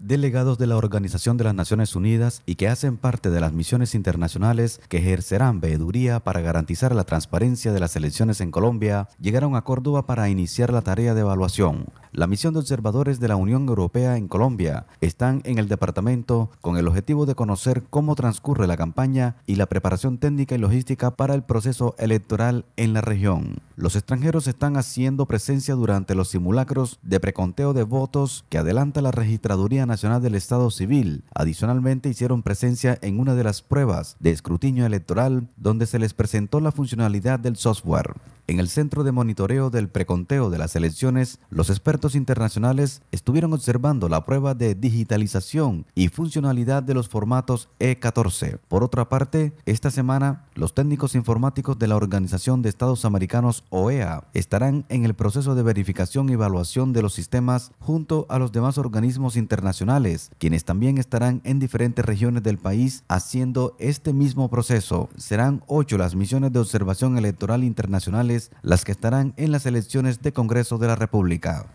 delegados de la Organización de las Naciones Unidas y que hacen parte de las misiones internacionales que ejercerán veeduría para garantizar la transparencia de las elecciones en Colombia, llegaron a Córdoba para iniciar la tarea de evaluación. La misión de observadores de la Unión Europea en Colombia están en el departamento con el objetivo de conocer cómo transcurre la campaña y la preparación técnica y logística para el proceso electoral en la región. Los extranjeros están haciendo presencia durante los simulacros de preconteo de votos que adelanta la Registraduría Nacional del Estado Civil. Adicionalmente hicieron presencia en una de las pruebas de escrutinio electoral donde se les presentó la funcionalidad del software. En el centro de monitoreo del preconteo de las elecciones, los expertos internacionales estuvieron observando la prueba de digitalización y funcionalidad de los formatos E14. Por otra parte, esta semana, los técnicos informáticos de la Organización de Estados Americanos, OEA, estarán en el proceso de verificación y evaluación de los sistemas junto a los demás organismos internacionales, quienes también estarán en diferentes regiones del país haciendo este mismo proceso. Serán ocho las misiones de observación electoral internacionales las que estarán en las elecciones de Congreso de la República.